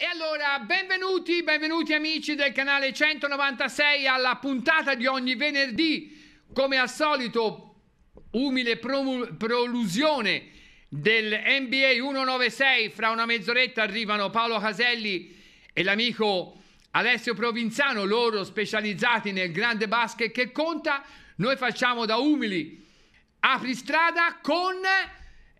E allora, benvenuti, benvenuti amici del canale 196 alla puntata di ogni venerdì, come al solito, umile pro- prolusione del NBA 196. Fra una mezz'oretta arrivano Paolo Caselli e l'amico Alessio Provinzano, loro specializzati nel grande basket che conta. Noi facciamo da umili apristrada con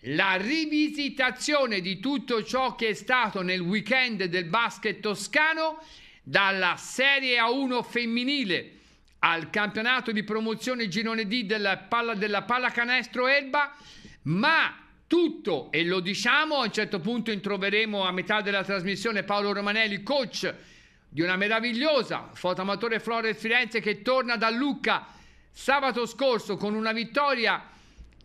la rivisitazione di tutto ciò che è stato nel weekend del basket toscano, dalla Serie A1 femminile al campionato di promozione girone D della, palla, della pallacanestro Elba, ma tutto, e lo diciamo, a un certo punto introveremo a metà della trasmissione Paolo Romanelli, coach di una meravigliosa fotoamatore Flores Firenze che torna da Lucca sabato scorso con una vittoria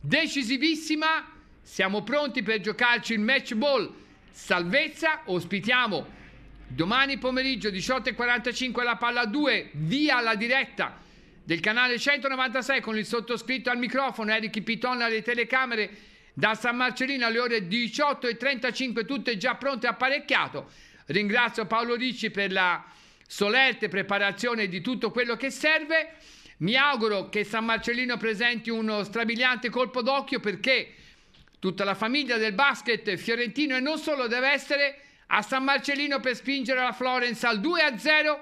decisivissima siamo pronti per giocarci il match ball. Salvezza, ospitiamo domani pomeriggio 18.45 la palla 2, via la diretta del canale 196 con il sottoscritto al microfono, Eric Piton alle telecamere da San Marcellino alle ore 18.35, tutte già pronte e apparecchiato. Ringrazio Paolo Ricci per la solerte preparazione di tutto quello che serve. Mi auguro che San Marcellino presenti uno strabiliante colpo d'occhio perché Tutta la famiglia del basket fiorentino e non solo deve essere a San Marcellino per spingere la Florence al 2-0,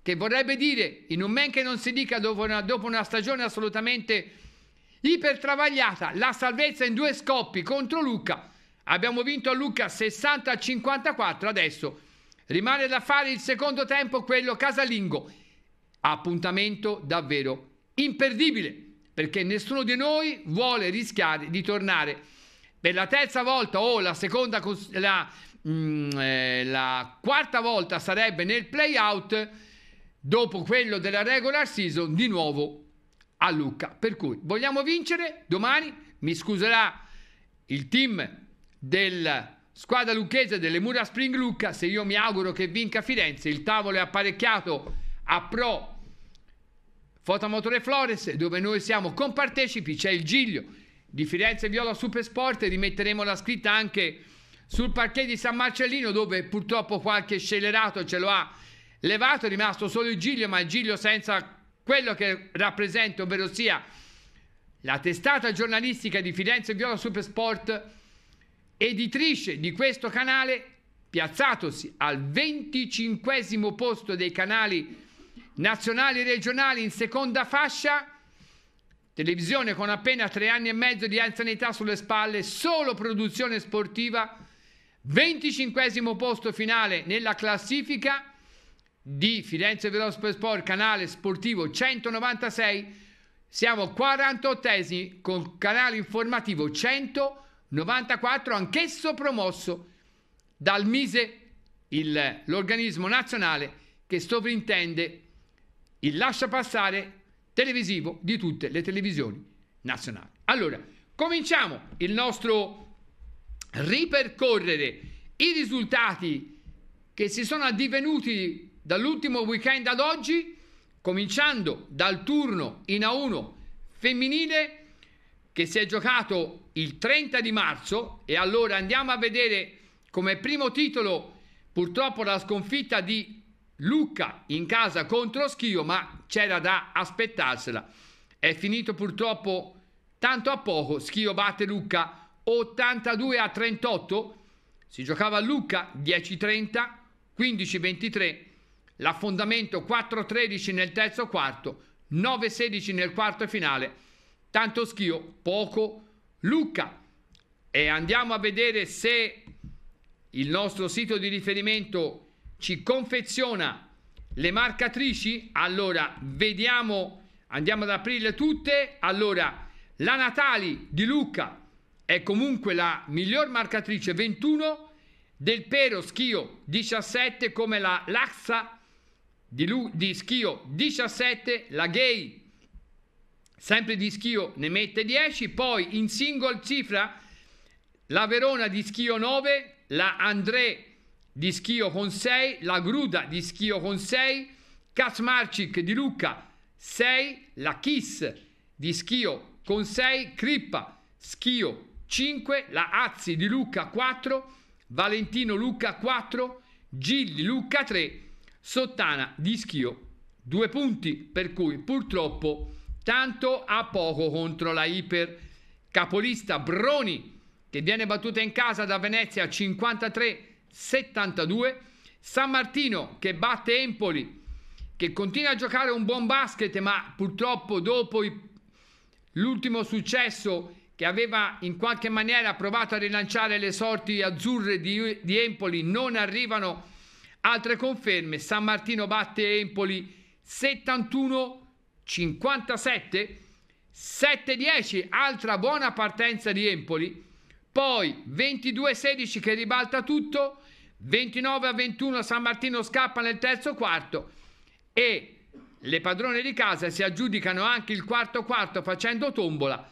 che vorrebbe dire, in un men che non si dica dopo una, dopo una stagione assolutamente ipertravagliata, la salvezza in due scoppi contro Lucca. Abbiamo vinto a Lucca 60-54, adesso rimane da fare il secondo tempo, quello casalingo. Appuntamento davvero imperdibile, perché nessuno di noi vuole rischiare di tornare a per la terza volta o la seconda, la, mh, mm, eh, la quarta volta sarebbe nel playout, dopo quello della regular season, di nuovo a Lucca. Per cui vogliamo vincere domani, mi scuserà il team della squadra lucchese delle Mura Spring Lucca, se io mi auguro che vinca Firenze, il tavolo è apparecchiato a pro Fotomotore Flores, dove noi siamo compartecipi, c'è il Giglio, di Firenze Viola Supersport rimetteremo la scritta anche sul parquet di San Marcellino dove purtroppo qualche scellerato ce lo ha levato, è rimasto solo il Giglio, ma il Giglio senza quello che rappresenta, ovvero sia la testata giornalistica di Firenze Viola Supersport, editrice di questo canale, piazzatosi al 25 posto dei canali nazionali e regionali in seconda fascia, Televisione con appena tre anni e mezzo di anzianità sulle spalle, solo produzione sportiva, 25 posto finale nella classifica di Firenze Sport, canale sportivo 196, siamo 48esimi con canale informativo 194, anch'esso promosso dal Mise, il, l'organismo nazionale che sovrintende il lascia passare televisivo di tutte le televisioni nazionali. Allora, cominciamo il nostro ripercorrere i risultati che si sono addivenuti dall'ultimo weekend ad oggi, cominciando dal turno in A1 femminile che si è giocato il 30 di marzo e allora andiamo a vedere come primo titolo purtroppo la sconfitta di Lucca in casa contro Schio, ma c'era da aspettarsela. È finito purtroppo tanto a poco. Schio batte Lucca 82 a 38. Si giocava a Lucca 10-30, 15-23. L'affondamento 4-13 nel terzo quarto, 9-16 nel quarto finale. Tanto Schio, poco Lucca. E andiamo a vedere se il nostro sito di riferimento ci confeziona le marcatrici. Allora, vediamo, andiamo ad aprirle tutte. Allora, la Natali di Luca è comunque la miglior marcatrice 21 del Pero Schio 17 come la Laxa di, Lu, di Schio 17, la Gay sempre di Schio ne mette 10, poi in single cifra la Verona di Schio 9, la André di Schio con 6, La Gruda di Schio con 6, Kacmarcic di Lucca 6, La Kiss di Schio con 6, Crippa Schio 5, La Azzi di Lucca 4, Valentino Lucca 4, Gilli Lucca 3, Sottana di Schio 2 punti, per cui purtroppo tanto a poco contro la Iper. Capolista Broni che viene battuta in casa da Venezia 53 72. San Martino che batte Empoli, che continua a giocare un buon basket, ma purtroppo dopo i, l'ultimo successo che aveva in qualche maniera provato a rilanciare le sorti azzurre di, di Empoli, non arrivano altre conferme. San Martino batte Empoli 71-57, 7-10, altra buona partenza di Empoli poi 22-16 che ribalta tutto, 29-21 San Martino scappa nel terzo quarto e le padrone di casa si aggiudicano anche il quarto quarto facendo tombola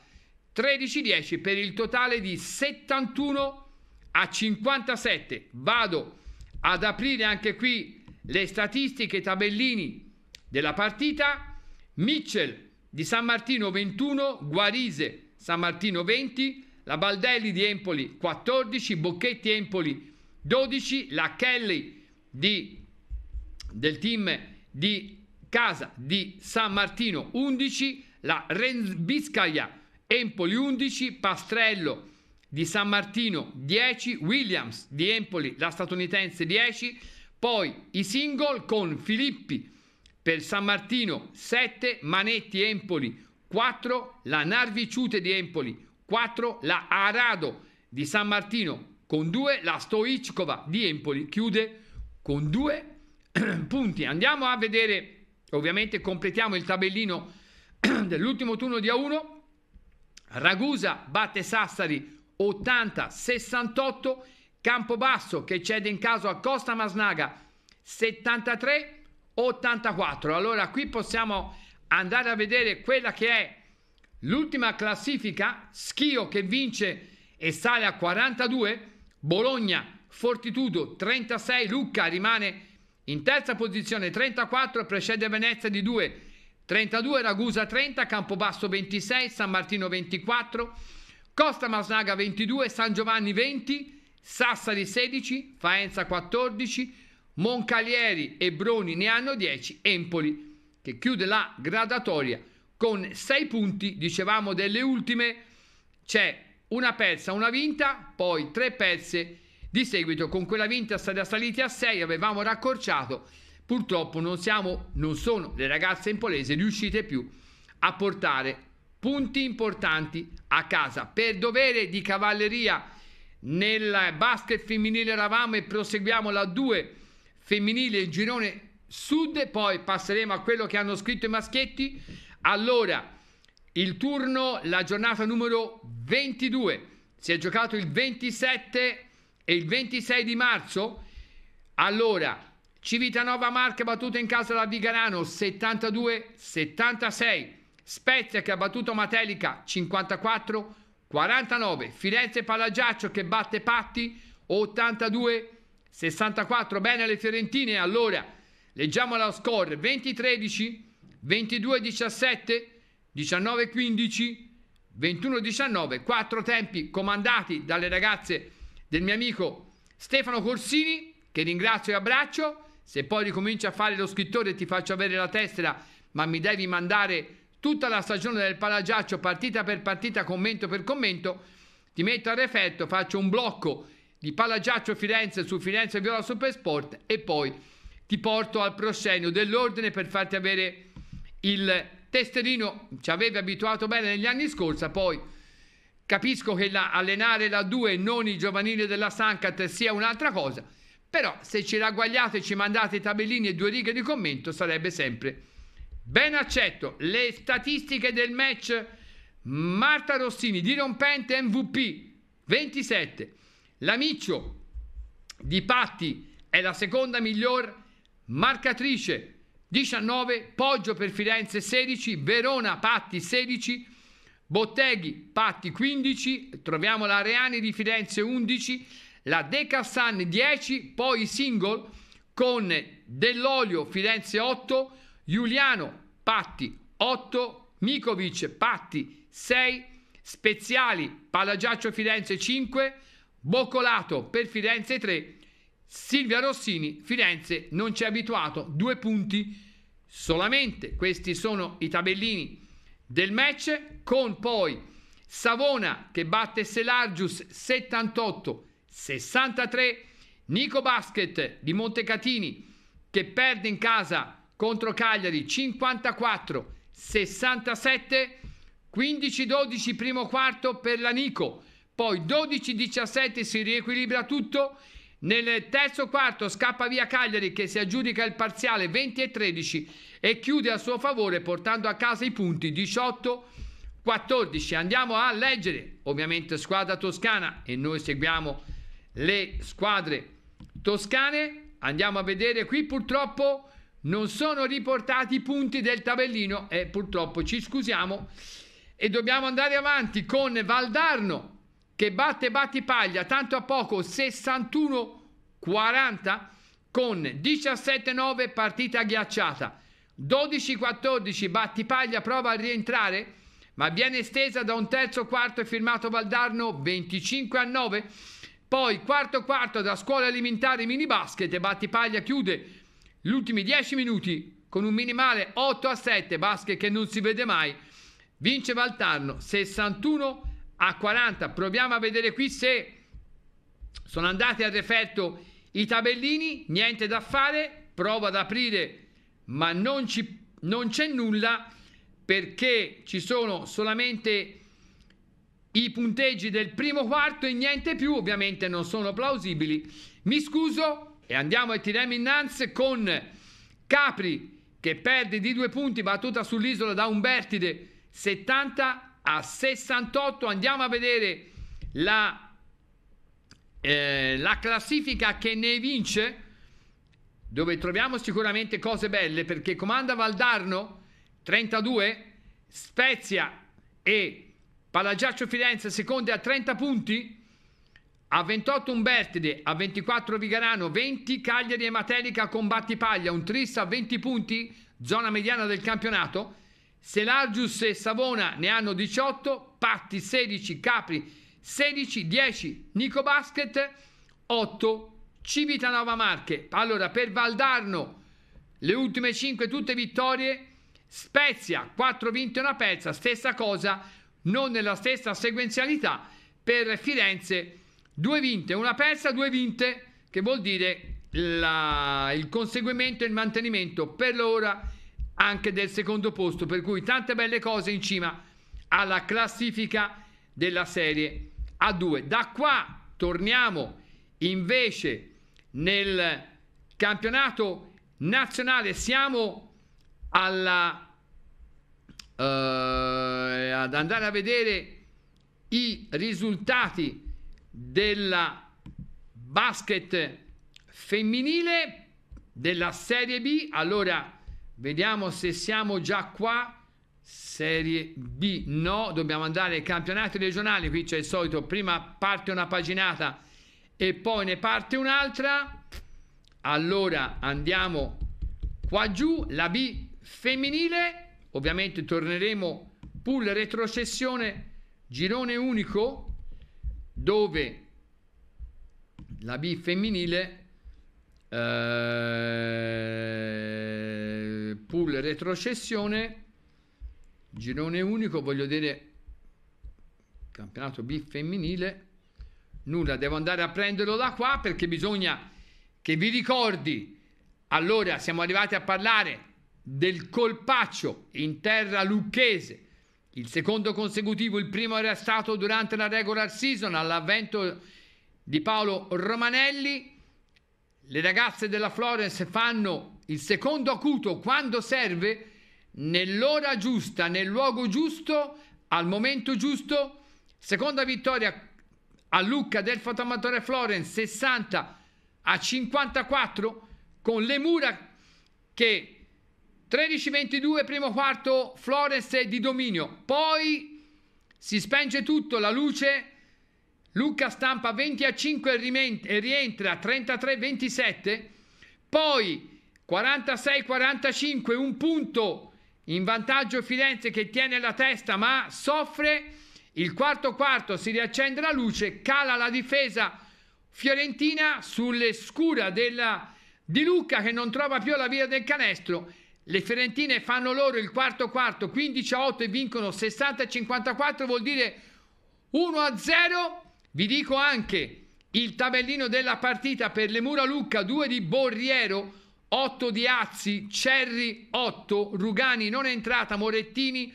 13-10 per il totale di 71 a 57. Vado ad aprire anche qui le statistiche i tabellini della partita. Mitchell di San Martino 21, Guarise San Martino 20, la Baldelli di Empoli 14, Bocchetti Empoli 12, la Kelly di, del team di casa di San Martino 11, la Renzbiscaglia Empoli 11, Pastrello di San Martino 10, Williams di Empoli, la statunitense 10, poi i single con Filippi per San Martino 7, Manetti Empoli 4, la Narviciute di Empoli 4 la Arado di San Martino con 2, la Stoichkova di Empoli chiude con 2 punti. Andiamo a vedere, ovviamente completiamo il tabellino dell'ultimo turno di A1. Ragusa batte Sassari 80-68, Campobasso che cede in caso a Costa Masnaga 73-84. Allora qui possiamo andare a vedere quella che è L'ultima classifica, Schio che vince e sale a 42, Bologna, Fortitudo 36, Lucca rimane in terza posizione 34, precede Venezia di 2, 32, Ragusa 30, Campobasso 26, San Martino 24, Costa Masnaga 22, San Giovanni 20, Sassari 16, Faenza 14, Moncalieri e Broni ne hanno 10, Empoli che chiude la gradatoria con 6 punti, dicevamo delle ultime, c'è una persa, una vinta, poi tre perse di seguito, con quella vinta state saliti a 6, avevamo raccorciato, purtroppo non, siamo, non sono le ragazze impolese riuscite più a portare punti importanti a casa. Per dovere di cavalleria nel basket femminile eravamo e proseguiamo la 2 femminile il girone sud, poi passeremo a quello che hanno scritto i maschietti allora, il turno, la giornata numero 22, si è giocato il 27 e il 26 di marzo. Allora, Civitanova Marche battuta in casa da Viganano 72-76. Spezia che ha battuto Matelica 54-49. Firenze Palagiaccio che batte Patti 82-64. Bene le Fiorentine allora. Leggiamo la score 20-13 22 17 19 15 21 19 quattro tempi comandati dalle ragazze del mio amico Stefano Corsini che ringrazio e abbraccio se poi ricominci a fare lo scrittore ti faccio avere la tessera ma mi devi mandare tutta la stagione del Palagiaccio partita per partita commento per commento ti metto a referto faccio un blocco di Palagiaccio Firenze su Firenze Viola Supersport e poi ti porto al proscenio dell'ordine per farti avere il testerino ci aveva abituato bene negli anni scorsi, poi capisco che la, allenare la 2 non i giovanili della Sankat sia un'altra cosa, però se ci ragguagliate e ci mandate i tabellini e due righe di commento sarebbe sempre ben accetto. Le statistiche del match, Marta Rossini, dirompente MVP, 27. L'amicio di Patti è la seconda miglior marcatrice 19, Poggio per Firenze 16, Verona Patti 16, Botteghi Patti 15, troviamo l'Areani di Firenze 11, la De Cassan 10, poi single con Dell'Olio Firenze 8, Giuliano Patti 8, Mikovic Patti 6, Speziali Palagiaccio Firenze 5, Boccolato per Firenze 3, Silvia Rossini, Firenze non ci è abituato, due punti solamente. Questi sono i tabellini del match con poi Savona che batte Selargius 78-63, Nico Basket di Montecatini che perde in casa contro Cagliari 54-67, 15-12 primo quarto per la Nico, poi 12-17 si riequilibra tutto nel terzo quarto scappa via Cagliari che si aggiudica il parziale 20 e 13 e chiude a suo favore portando a casa i punti 18 14. Andiamo a leggere ovviamente squadra toscana e noi seguiamo le squadre toscane. Andiamo a vedere qui purtroppo non sono riportati i punti del tabellino e purtroppo ci scusiamo e dobbiamo andare avanti con Valdarno che batte Battipaglia tanto a poco 61-40 con 17-9 partita ghiacciata. 12-14 Battipaglia prova a rientrare ma viene estesa da un terzo quarto firmato Valdarno 25 9 poi quarto quarto da scuola alimentare mini basket Battipaglia chiude gli ultimi 10 minuti con un minimale 8 7 basket che non si vede mai vince Valtarno 61 a a 40. Proviamo a vedere qui se sono andati al referto i tabellini, niente da fare, provo ad aprire ma non, ci, non c'è nulla perché ci sono solamente i punteggi del primo quarto e niente più, ovviamente non sono plausibili. Mi scuso e andiamo ai tirem innanzi con Capri che perde di due punti, battuta sull'isola da Umbertide 70 a 68. Andiamo a vedere la, eh, la classifica che ne vince, dove troviamo sicuramente cose belle perché comanda Valdarno 32, Spezia e Palagiaccio Firenze seconde a 30 punti. A 28 Umbertide, a 24 Vigarano, 20 Cagliari e Matelica con Battipaglia, un tris a 20 punti, zona mediana del campionato. Selargius e Savona ne hanno 18, Patti 16, Capri 16, 10, Nico Basket 8, Civitanova Marche. Allora per Valdarno le ultime 5 tutte vittorie, Spezia 4 vinte e una persa, stessa cosa, non nella stessa sequenzialità per Firenze 2 vinte, una persa, 2 vinte, che vuol dire la, il conseguimento e il mantenimento per l'ora anche del secondo posto, per cui tante belle cose in cima alla classifica della serie A2. Da qua torniamo invece nel campionato nazionale, siamo alla, eh, ad andare a vedere i risultati della basket femminile della Serie B. Allora, Vediamo se siamo già qua. Serie B, no, dobbiamo andare ai campionati regionali. Qui c'è il solito, prima parte una paginata e poi ne parte un'altra. Allora andiamo qua giù, la B femminile. Ovviamente torneremo pull retrocessione, girone unico, dove la B femminile... Eh pull retrocessione, girone unico, voglio dire campionato B femminile, nulla, devo andare a prenderlo da qua perché bisogna che vi ricordi, allora siamo arrivati a parlare del colpaccio in terra lucchese, il secondo consecutivo, il primo era stato durante la regular season all'avvento di Paolo Romanelli, le ragazze della Florence fanno il secondo acuto, quando serve, nell'ora giusta, nel luogo giusto, al momento giusto. Seconda vittoria a Lucca del Fatamatore Florence 60 a 54 con le mura che 13-22 primo quarto Florence di dominio. Poi si spenge tutto, la luce Lucca stampa 20 a 5 e rientra 33-27. Poi 46-45, un punto in vantaggio Firenze che tiene la testa ma soffre. Il quarto quarto si riaccende la luce, cala la difesa fiorentina sulle scura della, di Lucca che non trova più la via del canestro. Le fiorentine fanno loro il quarto quarto 15 a 8 e vincono 60 54, vuol dire 1 a 0. Vi dico anche il tabellino della partita per le Mura Lucca, 2 di Borriero, 8 di Azzi, Cerri 8, Rugani non è entrata, Morettini,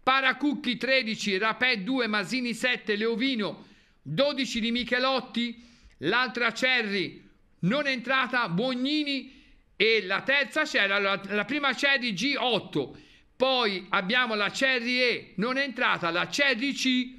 Paracucchi 13, Rapè 2, Masini 7, Leovino 12 di Michelotti, l'altra Cerri non è entrata, Bognini e la terza c'era, la, la prima Cerri G8, poi abbiamo la Cerri E non è entrata, la Cerri C,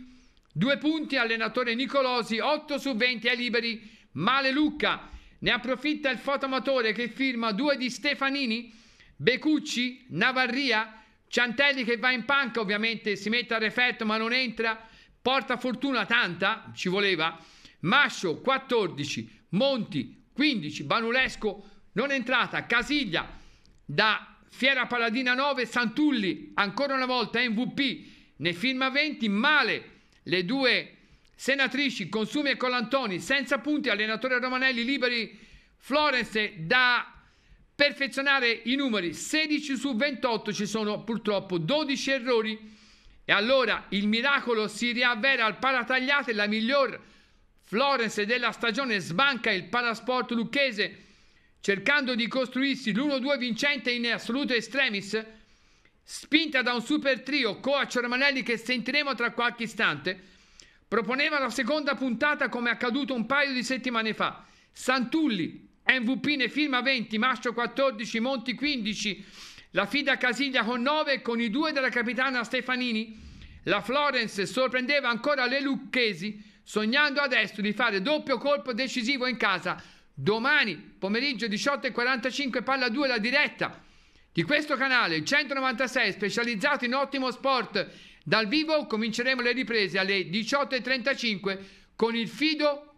due punti, allenatore Nicolosi, 8 su 20 ai liberi, Male Lucca ne approfitta il fotomotore che firma due di Stefanini, Becucci, Navarria, Ciantelli che va in panca ovviamente, si mette a referto ma non entra, porta fortuna tanta, ci voleva, Mascio 14, Monti 15, Banulesco non entrata, Casiglia da Fiera Paladina 9, Santulli ancora una volta MVP, ne firma 20, male le due Senatrici, Consumi e Collantoni, senza punti, allenatore Romanelli, liberi Florence da perfezionare i numeri. 16 su 28 ci sono purtroppo 12 errori. E allora il miracolo si riavvera al paratagliate, la miglior Florence della stagione sbanca il parasport lucchese cercando di costruirsi l'1-2 vincente in assoluto estremis, spinta da un super trio coach Romanelli che sentiremo tra qualche istante. Proponeva la seconda puntata come accaduto un paio di settimane fa. Santulli, MVP ne firma 20, Mascio 14, Monti 15, la Fida Casiglia con 9 con i due della capitana Stefanini. La Florence sorprendeva ancora le lucchesi, sognando adesso di fare doppio colpo decisivo in casa. Domani pomeriggio 18.45 palla 2 la diretta di questo canale 196 specializzato in ottimo sport dal vivo cominceremo le riprese alle 18.35 con il fido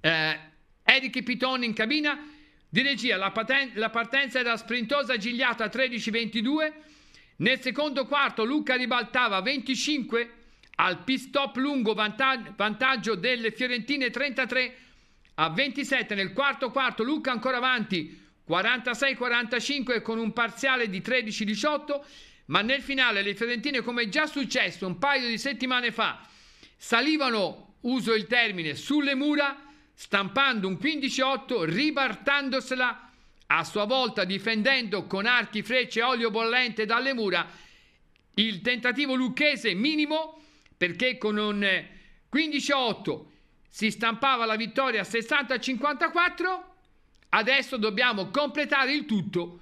eh, Eric Pitone in cabina di regia. La, paten- la partenza era sprintosa Gigliata 13.22. Nel secondo quarto Luca ribaltava 25 al pit stop lungo vanta- vantaggio delle Fiorentine 33 a 27. Nel quarto quarto Luca ancora avanti 46-45 con un parziale di 13-18 ma nel finale le fiorentine, come è già successo un paio di settimane fa, salivano, uso il termine, sulle mura, stampando un 15-8, ribartandosela, a sua volta difendendo con archi, frecce e olio bollente dalle mura il tentativo lucchese minimo perché con un 15-8 si stampava la vittoria 60-54 adesso dobbiamo completare il tutto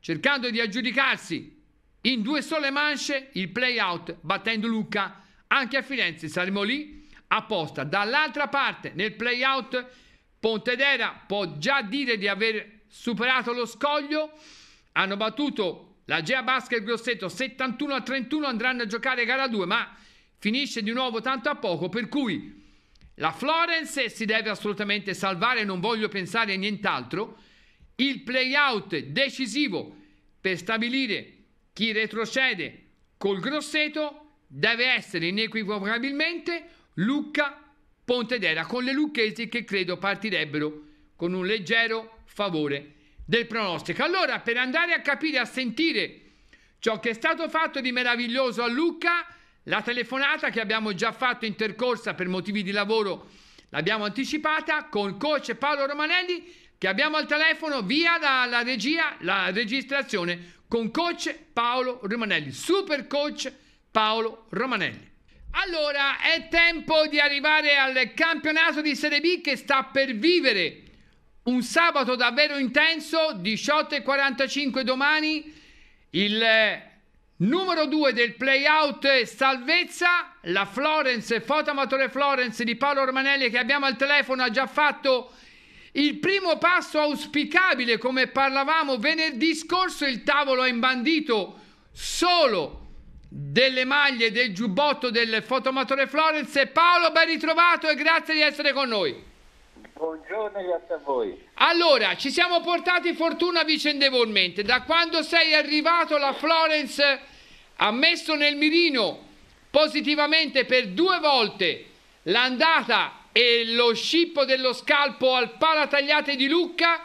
cercando di aggiudicarsi in due sole manche il playout battendo Luca. Anche a Firenze saremo lì apposta. Dall'altra parte nel playout Pontedera può già dire di aver superato lo scoglio. Hanno battuto la Gea Basket Grosseto 71 a 31, andranno a giocare gara 2, ma finisce di nuovo tanto a poco, per cui la Florence si deve assolutamente salvare, non voglio pensare a nient'altro. Il playout decisivo per stabilire chi retrocede col Grosseto deve essere inequivocabilmente Lucca Pontedera con le lucchesi che credo partirebbero con un leggero favore del pronostico. Allora, per andare a capire, a sentire ciò che è stato fatto di meraviglioso a Lucca, la telefonata che abbiamo già fatto intercorsa per motivi di lavoro l'abbiamo anticipata con il coach Paolo Romanelli che abbiamo al telefono via dalla regia la registrazione con coach Paolo Romanelli, super coach Paolo Romanelli. Allora è tempo di arrivare al campionato di Serie B che sta per vivere un sabato davvero intenso, 18.45 domani, il eh, numero 2 del playout salvezza, la Florence, Foto Amatore Florence di Paolo Romanelli che abbiamo al telefono ha già fatto il primo passo auspicabile, come parlavamo venerdì scorso, il tavolo ha imbandito solo delle maglie, del giubbotto del fotomatore Florence. Paolo, ben ritrovato e grazie di essere con noi. Buongiorno grazie a voi. Allora, ci siamo portati fortuna vicendevolmente. Da quando sei arrivato la Florence ha messo nel mirino positivamente per due volte l'andata e lo scippo dello scalpo al pala tagliate di Lucca.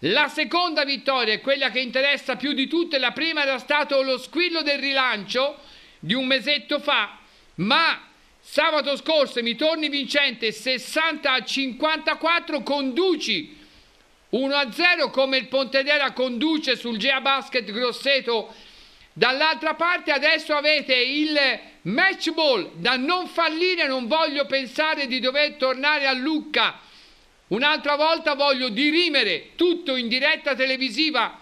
La seconda vittoria è quella che interessa più di tutte, la prima era stato lo squillo del rilancio di un mesetto fa, ma sabato scorso mi torni vincente 60 a 54 conduci 1 a 0 come il Pontedera conduce sul Gea Basket Grosseto Dall'altra parte adesso avete il match ball da non fallire, non voglio pensare di dover tornare a Lucca. Un'altra volta voglio dirimere tutto in diretta televisiva.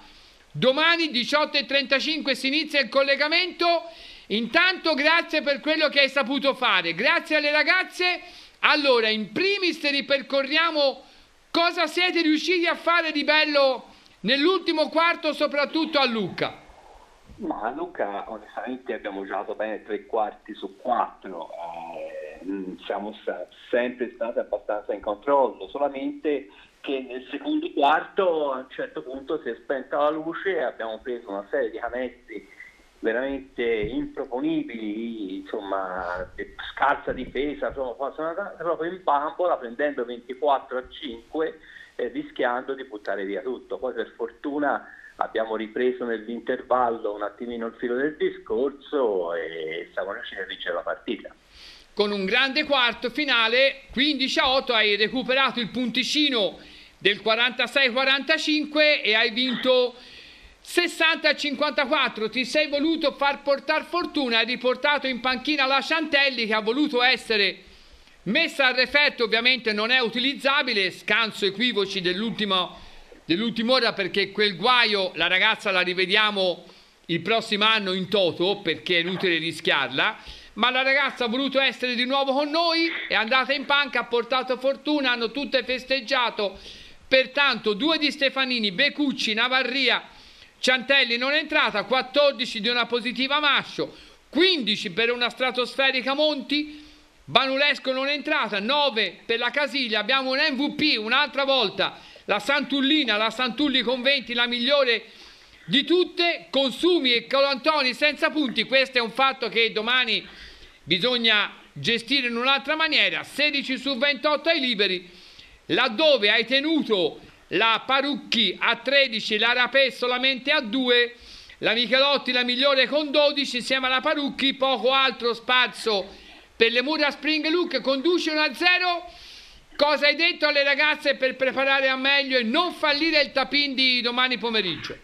Domani 18.35 si inizia il collegamento. Intanto grazie per quello che hai saputo fare. Grazie alle ragazze. Allora, in primis ripercorriamo cosa siete riusciti a fare di bello nell'ultimo quarto, soprattutto a Lucca. Ma Luca onestamente abbiamo giocato bene tre quarti su quattro, eh, mm, siamo sempre stati abbastanza in controllo, solamente che nel secondo quarto a un certo punto si è spenta la luce e abbiamo preso una serie di camesti veramente improponibili, insomma scarsa difesa, insomma, sono andati proprio in bambola prendendo 24 a 5 e rischiando di buttare via tutto. Poi per fortuna abbiamo ripreso nell'intervallo un attimino il filo del discorso e Savonacina vince la partita. Con un grande quarto finale, 15 a 8, hai recuperato il punticino del 46-45 e hai vinto 60 a 54. Ti sei voluto far portare fortuna, hai riportato in panchina la Ciantelli che ha voluto essere messa al refetto, ovviamente non è utilizzabile, scanso equivoci dell'ultimo dell'ultima ora perché quel guaio la ragazza la rivediamo il prossimo anno in toto perché è inutile rischiarla ma la ragazza ha voluto essere di nuovo con noi è andata in panca ha portato fortuna hanno tutte festeggiato pertanto due di Stefanini Becucci Navarria Ciantelli non è entrata 14 di una positiva Mascio 15 per una stratosferica Monti Banulesco non è entrata 9 per la Casiglia abbiamo un MVP un'altra volta la Santullina, la Santulli Conventi, la migliore di tutte, Consumi e Colantoni senza punti, questo è un fatto che domani bisogna gestire in un'altra maniera, 16 su 28 ai liberi, laddove hai tenuto la Parucchi a 13, la Rapè solamente a 2, la Michelotti la migliore con 12 insieme alla Parucchi, poco altro spazio per le mura Spring Look, conduce 1-0 Cosa hai detto alle ragazze per preparare a meglio e non fallire il tapin di domani pomeriggio?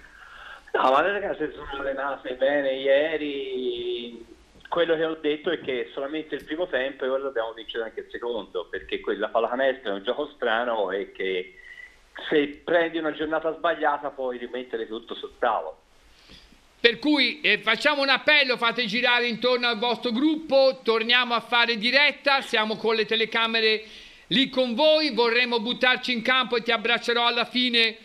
No, ma le ragazze sono allenate bene ieri. Quello che ho detto è che solamente il primo tempo e ora dobbiamo vincere anche il secondo, perché quella pallacanestro è un gioco strano e che se prendi una giornata sbagliata puoi rimettere tutto sul tavolo. Per cui eh, facciamo un appello, fate girare intorno al vostro gruppo, torniamo a fare diretta, siamo con le telecamere lì con voi, vorremmo buttarci in campo e ti abbraccerò alla fine.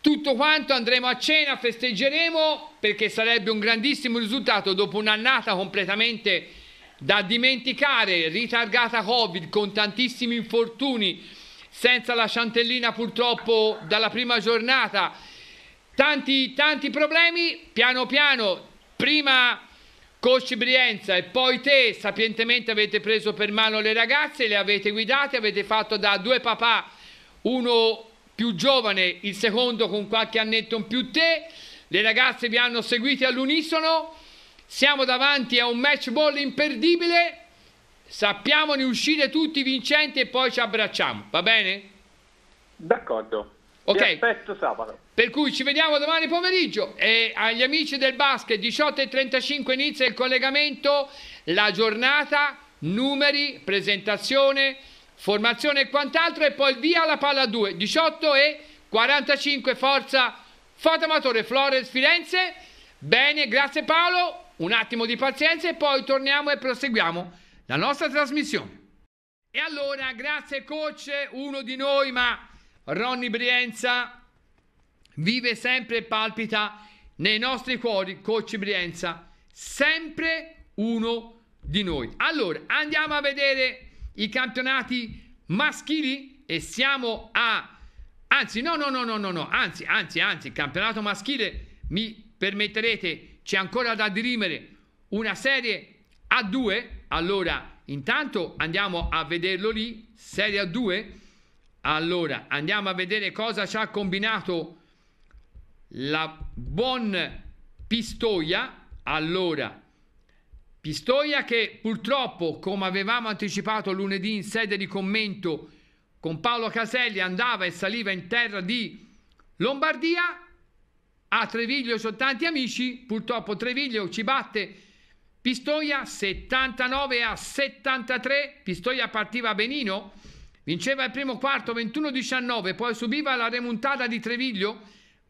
Tutto quanto andremo a cena, festeggeremo perché sarebbe un grandissimo risultato dopo un'annata completamente da dimenticare, ritargata Covid con tantissimi infortuni, senza la Ciantellina purtroppo dalla prima giornata. Tanti, tanti problemi, piano piano, prima Coach Brienza e poi te sapientemente avete preso per mano le ragazze, le avete guidate, avete fatto da due papà, uno più giovane, il secondo con qualche annetto in più te, le ragazze vi hanno seguiti all'unisono, siamo davanti a un match ball imperdibile, sappiamo di uscire tutti vincenti e poi ci abbracciamo, va bene? D'accordo. Ok. Ti aspetto sabato. Per cui ci vediamo domani pomeriggio e agli amici del basket 18.35 inizia il collegamento, la giornata, numeri, presentazione, formazione e quant'altro e poi via la palla 2, 18 e 45 forza Fotomatore Flores Firenze. Bene, grazie Paolo, un attimo di pazienza e poi torniamo e proseguiamo la nostra trasmissione. E allora, grazie coach, uno di noi, ma Ronny Brienza vive sempre e palpita nei nostri cuori, coach Brienza, sempre uno di noi. Allora, andiamo a vedere i campionati maschili e siamo a anzi no no no no no no, anzi anzi anzi, campionato maschile mi permetterete c'è ancora da dirimere una serie a due. Allora, intanto andiamo a vederlo lì, serie a due allora, andiamo a vedere cosa ci ha combinato la buon Pistoia. Allora, Pistoia che purtroppo, come avevamo anticipato lunedì in sede di commento con Paolo Caselli, andava e saliva in terra di Lombardia. A Treviglio ci sono tanti amici, purtroppo Treviglio ci batte Pistoia 79 a 73. Pistoia partiva benino, Vinceva il primo quarto 21-19, poi subiva la remontata di Treviglio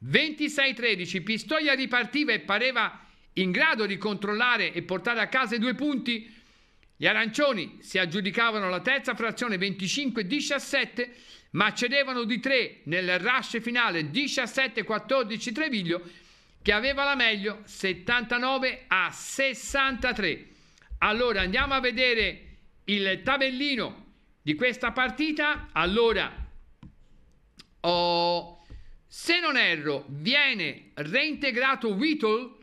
26-13. Pistoia ripartiva e pareva in grado di controllare e portare a casa i due punti. Gli arancioni si aggiudicavano la terza frazione 25-17, ma cedevano di tre nel rush finale 17-14 Treviglio, che aveva la meglio 79 a 63. Allora andiamo a vedere il tabellino di questa partita, allora, oh, se non erro, viene reintegrato Whittle,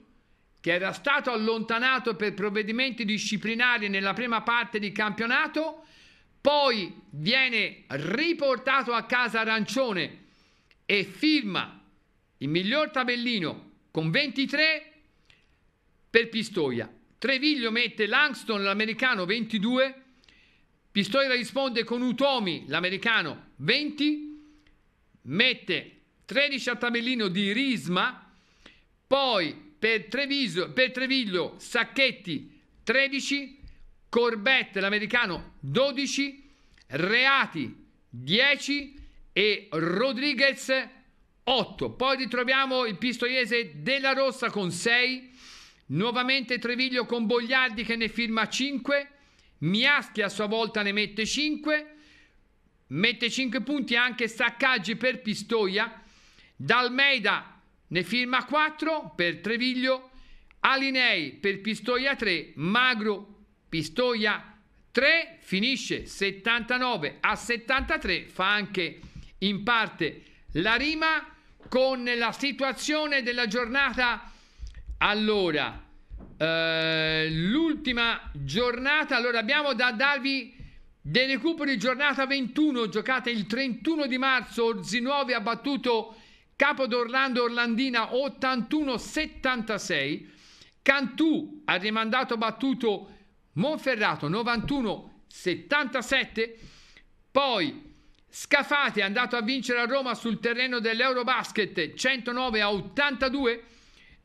che era stato allontanato per provvedimenti disciplinari nella prima parte di campionato, poi viene riportato a casa arancione e firma il miglior tabellino con 23 per Pistoia. Treviglio mette Langston, l'americano, 22 Pistoia risponde con Utomi, l'americano, 20, mette 13 a tabellino di Risma, poi per, Treviso, per Treviglio Sacchetti 13, Corbette l'americano 12, Reati 10 e Rodriguez 8. Poi ritroviamo il pistoiese Della Rossa con 6, nuovamente Treviglio con Bogliardi che ne firma 5, Miaschi a sua volta ne mette 5, mette 5 punti anche staccaggi per Pistoia, Dalmeida ne firma 4 per Treviglio, Alinei per Pistoia 3, Magro Pistoia 3, finisce 79 a 73, fa anche in parte la rima con la situazione della giornata. Allora, eh, l'ultima giornata, allora abbiamo da darvi dei recuperi giornata 21, giocata il 31 di marzo, Orzinuovi ha battuto Capo d'Orlando Orlandina 81-76, Cantù ha rimandato battuto Monferrato 91-77, poi Scafati è andato a vincere a Roma sul terreno dell'Eurobasket 109 a 82,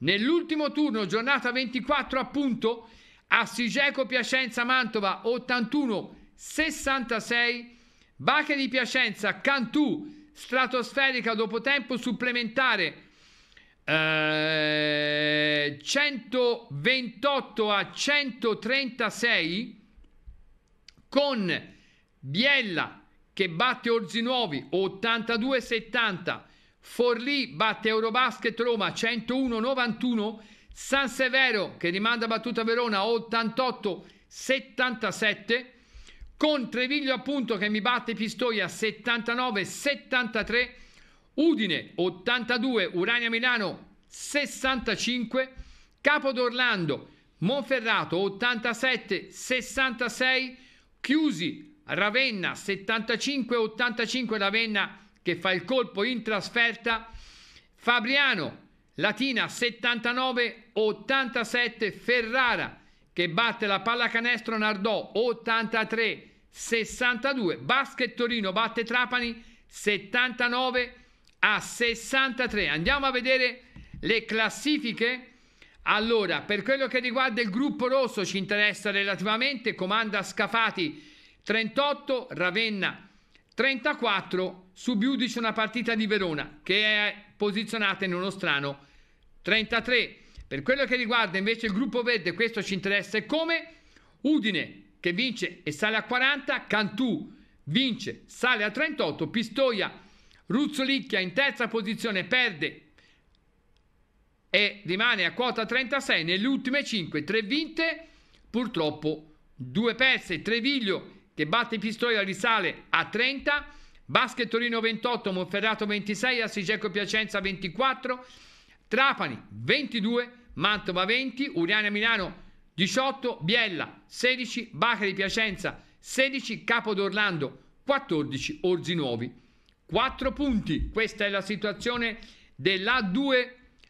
Nell'ultimo turno, giornata 24 appunto, Assigeco Piacenza Mantova 81-66, Bache di Piacenza Cantù stratosferica dopo tempo supplementare eh, 128 a 136 con Biella che batte Orzinuovi 82-70 Forlì batte Eurobasket Roma 101-91, San Severo che rimanda battuta Verona 88-77, con Treviglio appunto che mi batte Pistoia 79-73, Udine 82, Urania Milano 65, Capo d'Orlando Monferrato 87-66, chiusi Ravenna 75-85 Ravenna 75 che fa il colpo in trasferta. Fabriano, Latina 79-87, Ferrara che batte la pallacanestro Nardò 83-62, Basket Torino batte Trapani 79 63. Andiamo a vedere le classifiche. Allora, per quello che riguarda il gruppo rosso ci interessa relativamente, comanda Scafati 38, Ravenna 34 sub giudice una partita di Verona che è posizionata in uno strano 33. Per quello che riguarda invece il gruppo verde, questo ci interessa e come Udine che vince e sale a 40, Cantù vince, sale a 38, Pistoia Ruzzolicchia in terza posizione perde e rimane a quota 36 nelle ultime 5, 3 vinte, purtroppo 2 perse, Treviglio che batte Pistoia risale a 30, Basket Torino 28, Monferrato 26, Assicecco Piacenza 24, Trapani 22, Mantova 20, Uriana Milano 18, Biella 16, Bacari Piacenza 16, Capo d'Orlando 14, Orzi Nuovi 4 punti. Questa è la situazione dell'A2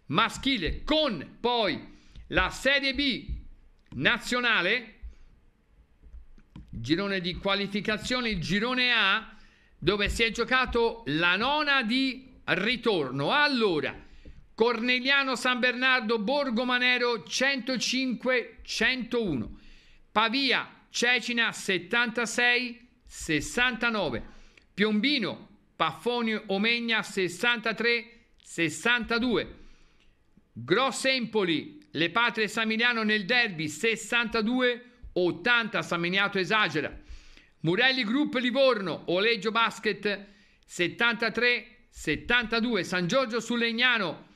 maschile con poi la Serie B nazionale girone di qualificazione, il girone A, dove si è giocato la nona di ritorno. Allora, Corneliano San Bernardo, Borgomanero 105-101, Pavia, Cecina 76-69, Piombino, Paffoni, Omegna 63-62, Grossempoli, Le Patrie Samiliano nel derby 62 62 80 San Miniato esagera, Murelli Group Livorno, Oleggio Basket 73-72, San Giorgio su Legnano,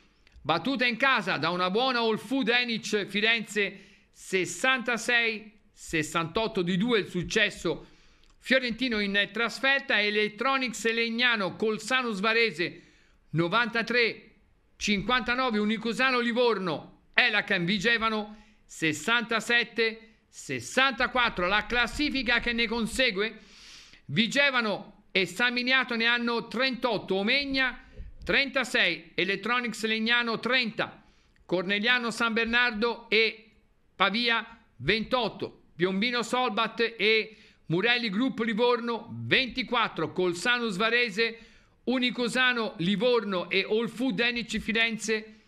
battuta in casa da una buona All Food Enic Firenze 66-68 di 2 il successo Fiorentino in trasferta, Electronics Legnano, Colsano Svarese 93-59, Unicosano Livorno, Elacan Vigevano 67 64 la classifica che ne consegue. Vigevano e Saminiato ne hanno 38, Omegna 36, Electronics Legnano 30, Corneliano San Bernardo e Pavia 28, Piombino Solbat e Murelli Gruppo Livorno 24, Colsano Svarese, Unicosano Livorno e All Food Enici Firenze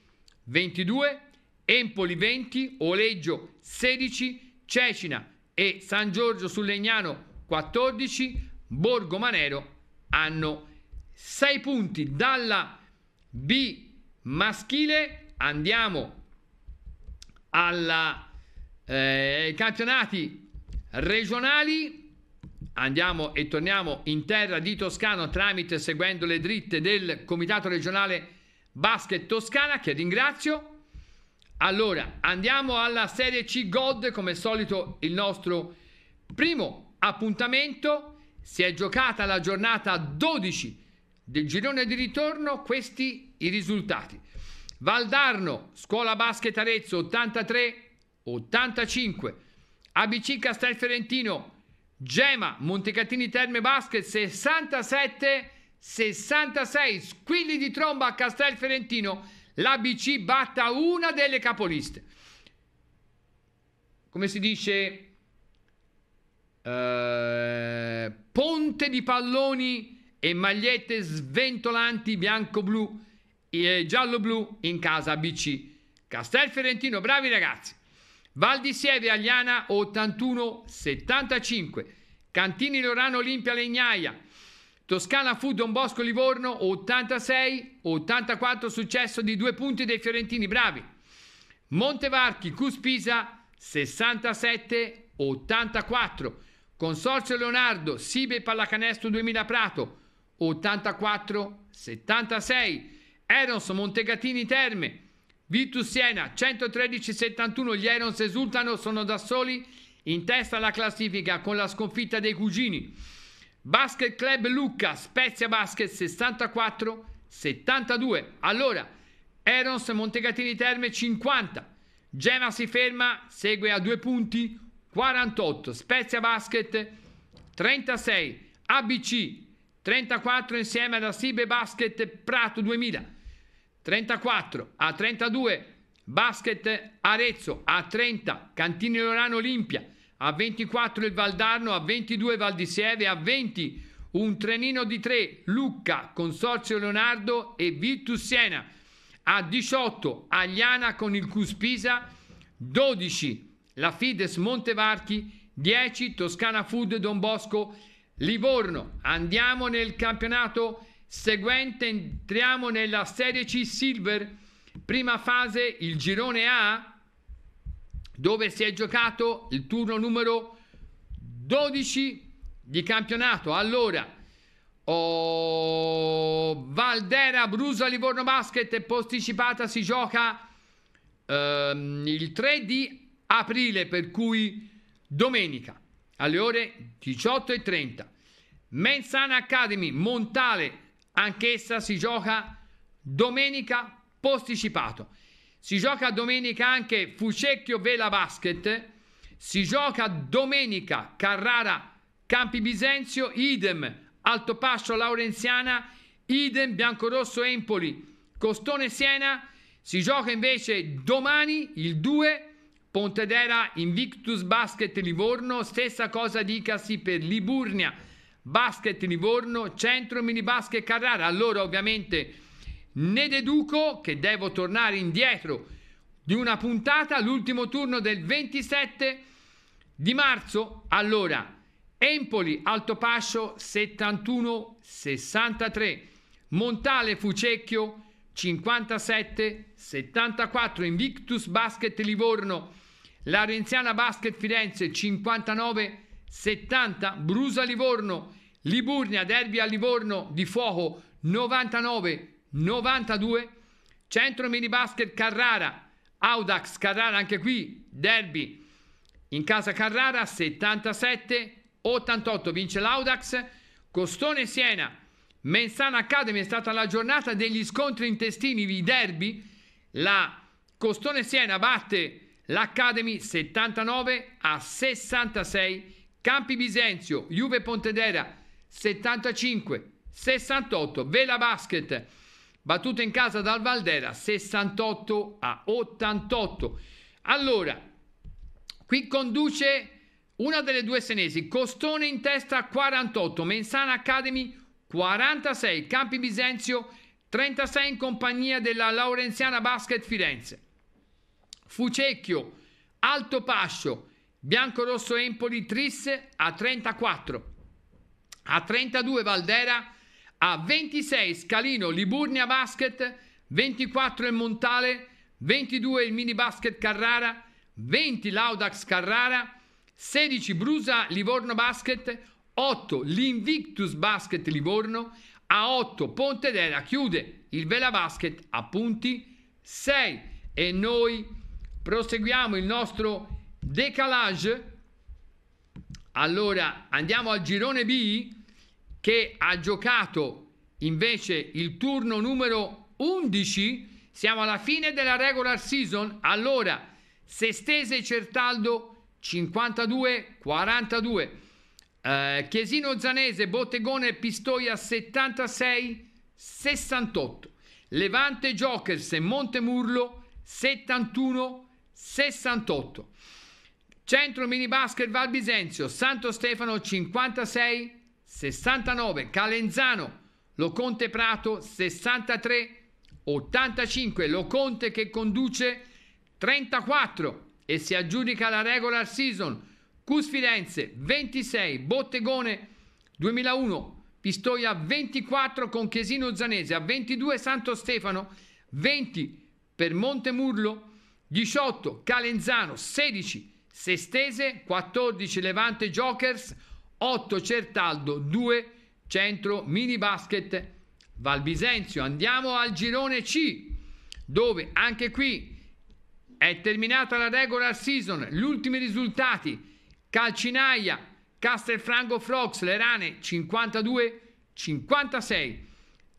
22, Empoli 20, Oleggio 16, Cecina e San Giorgio sul Legnano 14, Borgo Manero hanno 6 punti dalla B maschile. Andiamo alla eh, campionati regionali. Andiamo e torniamo in terra di Toscano tramite seguendo le dritte del Comitato regionale Basket Toscana che ringrazio allora, andiamo alla Serie C God, come al solito il nostro primo appuntamento. Si è giocata la giornata 12 del girone di ritorno, questi i risultati. Valdarno, Scuola Basket Arezzo 83, 85, ABC Castel Fiorentino, Gema, Montecatini Terme Basket 67, 66, Squilli di Tromba a Castel Fiorentino l'ABC batta una delle capoliste. Come si dice? Eh, ponte di palloni e magliette sventolanti bianco-blu e giallo-blu in casa ABC. Castel Fiorentino, bravi ragazzi. Val di Sieve Agliana 81-75. Cantini Lorano Olimpia Legnaia Toscana fu Don Bosco Livorno 86-84 successo di due punti dei fiorentini bravi. Montevarchi Cuspisa 67-84. Consorzio Leonardo Sibe Pallacanestro 2000 Prato 84-76. Erons Montegatini Terme. Vitus Siena 113-71. Gli Erons esultano, sono da soli in testa alla classifica con la sconfitta dei cugini. Basket Club Lucca, Spezia Basket 64-72. Allora, Erons Montecatini Terme 50. Gema si ferma, segue a due punti 48. Spezia Basket 36. ABC 34 insieme ad Asibe Basket Prato 2000. 34 a 32 Basket Arezzo a 30 Cantini Lorano Olimpia a 24 il Valdarno, a 22 Val di Sieve, a 20 un trenino di 3 Lucca, Consorzio Leonardo e Virtus Siena, a 18 Agliana con il Cuspisa, 12 la Fides Montevarchi, 10 Toscana Food Don Bosco Livorno. Andiamo nel campionato seguente, entriamo nella Serie C Silver, prima fase il girone A dove si è giocato il turno numero 12 di campionato. Allora, oh, Valdera Brusa Livorno Basket posticipata si gioca ehm, il 3 di aprile, per cui domenica alle ore 18.30. Mensana Academy Montale, anch'essa si gioca domenica posticipato. Si gioca domenica anche Fucecchio Vela Basket. Si gioca domenica Carrara Campi Bisenzio, idem Altopascio Laurenziana, idem Biancorosso Empoli, Costone Siena. Si gioca invece domani il 2 Pontedera Invictus Basket Livorno, stessa cosa dicasi per Liburnia Basket Livorno, Centro Mini Basket Carrara. Allora ovviamente ne deduco che devo tornare indietro di una puntata l'ultimo turno del 27 di marzo. Allora, Empoli Altopascio 71-63, Montale Fucecchio 57-74, Invictus Basket Livorno, Larenziana Basket Firenze 59-70, Brusa Livorno, Liburnia Derby a Livorno di Fuoco 99 92. Centro mini basket Carrara, Audax Carrara anche qui, derby in casa Carrara 77 88 vince l'Audax, Costone Siena, Mensana Academy è stata la giornata degli scontri intestini di derby, la Costone Siena batte l'Academy 79 a 66, Campi Bisenzio, Juve Pontedera 75 68, Vela Basket battuta in casa dal Valdera 68 a 88. Allora, qui conduce una delle due senesi, Costone in testa 48, Mensana Academy 46, Campi Bisenzio 36 in compagnia della Laurenziana Basket Firenze. Fucecchio, Alto Pascio, Biancorosso Empoli Trisse a 34, a 32 Valdera a 26 Scalino Liburnia Basket, 24 il Montale, 22 il Mini Basket Carrara, 20 l'Audax Carrara, 16 Brusa Livorno Basket, 8 l'Invictus Basket Livorno, a 8 Ponte d'Era chiude il Vela Basket a punti 6 e noi proseguiamo il nostro decalage. Allora andiamo al girone B che ha giocato invece il turno numero 11, siamo alla fine della regular season, allora Sestese Certaldo 52-42, eh, Chiesino Zanese, Bottegone Pistoia 76-68, Levante Jokers e Montemurlo 71-68. Centro Mini Basket Val Bisenzio, Santo Stefano 56 68 69, Calenzano, Loconte Prato 63, 85, Loconte che conduce 34 e si aggiudica la regular season. Cus Firenze 26, Bottegone 2001, Pistoia 24 con Chesino Zanese, a 22 Santo Stefano, 20 per Montemurlo, 18 Calenzano, 16 Sestese, 14 Levante Jokers, 8 Certaldo, 2 Centro Mini Basket Valbisenzio. Andiamo al girone C, dove anche qui è terminata la regular season, gli ultimi risultati. Calcinaia, Castelfranco Frox, le rane 52-56.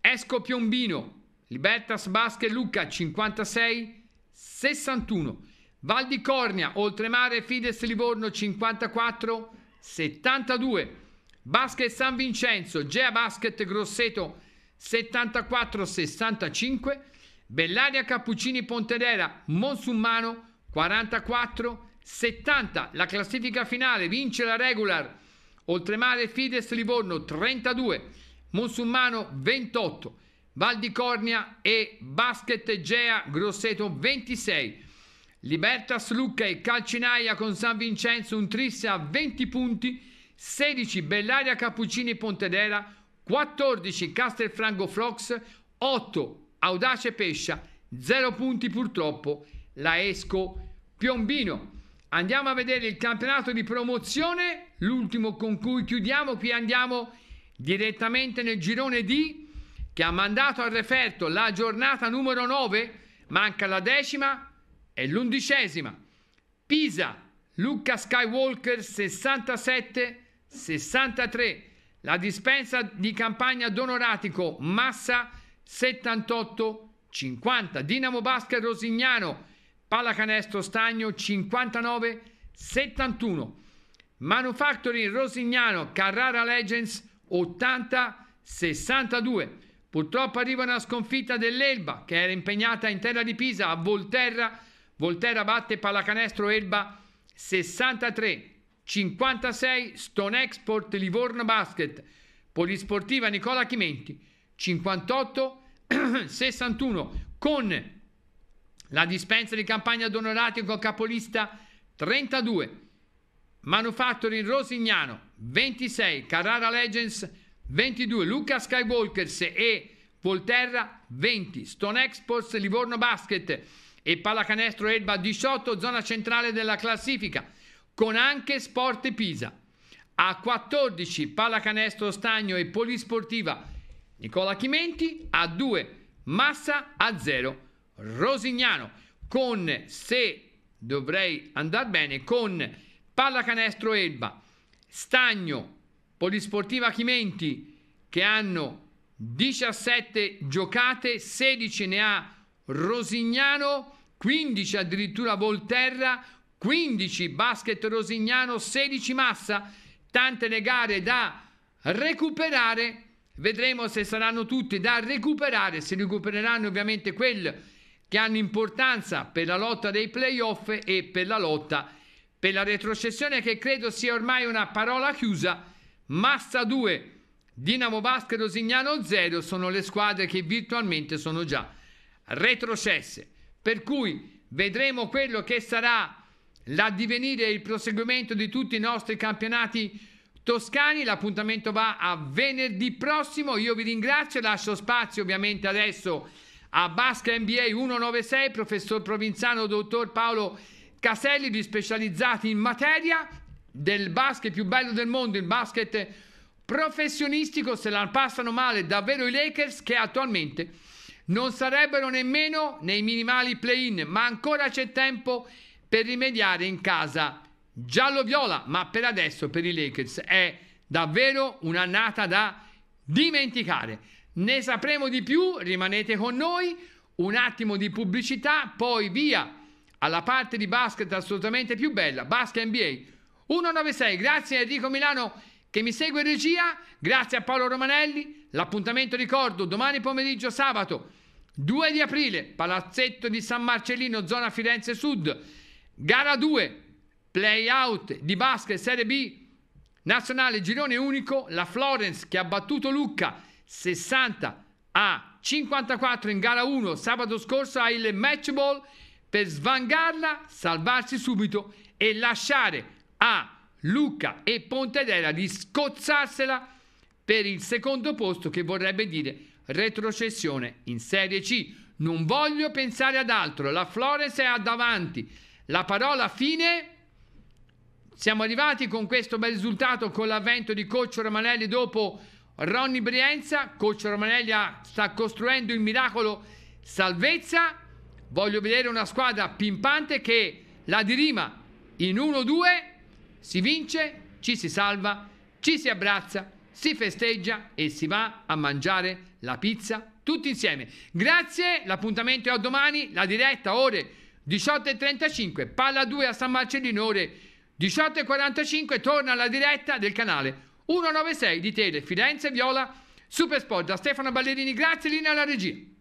Esco Piombino, Libertas Basket Lucca 56-61. Val di Cornia, Oltremare Fides Livorno 54 56 72. Basket San Vincenzo, Gea Basket Grosseto 74-65. Bellaria Cappuccini Pontedera, Monsummano 44-70. La classifica finale vince la regular. Oltremare Fides Livorno 32, Monsummano 28, Val di Cornia e Basket Gea Grosseto 26. Libertas Lucca e Calcinaia con San Vincenzo un triste a 20 punti, 16 Bellaria Cappuccini Pontedera, 14 Castelfranco Frox, 8 Audace Pescia, 0 punti purtroppo la Esco Piombino. Andiamo a vedere il campionato di promozione, l'ultimo con cui chiudiamo, qui andiamo direttamente nel girone D che ha mandato al referto la giornata numero 9, manca la decima, è l'undicesima. Pisa, Luca Skywalker 67, 63. La dispensa di campagna Donoratico, Massa 78, 50. Dinamo Basket Rosignano, Pallacanestro Stagno 59, 71. Manufactory Rosignano, Carrara Legends 80, 62. Purtroppo arriva una sconfitta dell'Elba che era impegnata in terra di Pisa a Volterra Volterra batte pallacanestro Elba 63 56 Stone Export Livorno Basket Polisportiva Nicola Chimenti 58 61 con la dispensa di campagna Donorati con capolista 32 Manufacturing Rosignano 26 Carrara Legends 22 Luca Skywalkers e Volterra 20 Stone Exports Livorno Basket e Pallacanestro Elba 18, zona centrale della classifica, con anche Sport Pisa. A 14 Pallacanestro Stagno e Polisportiva Nicola Chimenti, a 2 Massa, a 0 Rosignano, con se dovrei andare bene, con Pallacanestro Elba, Stagno, Polisportiva Chimenti che hanno 17 giocate, 16 ne ha Rosignano, 15 addirittura Volterra, 15 basket Rosignano, 16 Massa. Tante le gare da recuperare. Vedremo se saranno tutte da recuperare, se recupereranno ovviamente quelle che hanno importanza per la lotta dei playoff e per la lotta per la retrocessione che credo sia ormai una parola chiusa. Massa 2, Dinamo Basket Rosignano 0 sono le squadre che virtualmente sono già retrocesse. Per cui vedremo quello che sarà l'addivenire e il proseguimento di tutti i nostri campionati toscani. L'appuntamento va a venerdì prossimo. Io vi ringrazio, lascio spazio ovviamente adesso a Basca NBA 196, professor provinzano dottor Paolo Caselli, di specializzati in materia del basket più bello del mondo, il basket professionistico, se la passano male davvero i Lakers che attualmente non sarebbero nemmeno nei minimali play-in, ma ancora c'è tempo per rimediare in casa giallo-viola, ma per adesso per i Lakers è davvero un'annata da dimenticare. Ne sapremo di più, rimanete con noi, un attimo di pubblicità, poi via alla parte di basket assolutamente più bella, Basket NBA 196. Grazie Enrico Milano che mi segue in regia, grazie a Paolo Romanelli. L'appuntamento ricordo domani pomeriggio sabato 2 di aprile, Palazzetto di San Marcellino, zona Firenze Sud, gara 2, play out di basket Serie B, nazionale girone unico, la Florence che ha battuto Lucca 60 a 54 in gara 1 sabato scorso ha il match ball per svangarla, salvarsi subito e lasciare a Luca e Pontedera di scozzarsela per il secondo posto che vorrebbe dire retrocessione in Serie C. Non voglio pensare ad altro, la Flores è davanti. La parola fine siamo arrivati con questo bel risultato con l'avvento di Coccio Romanelli dopo Ronny Brienza. Coccio Romanelli sta costruendo il miracolo salvezza. Voglio vedere una squadra pimpante che la dirima in 1-2 si vince, ci si salva, ci si abbraccia, si festeggia e si va a mangiare la pizza tutti insieme. Grazie, l'appuntamento è a domani, la diretta ore 18.35, palla 2 a San Marcellino ore 18.45, torna la diretta del canale 196 di Tele Firenze Viola Supersport da Stefano Ballerini. Grazie, linea alla regia.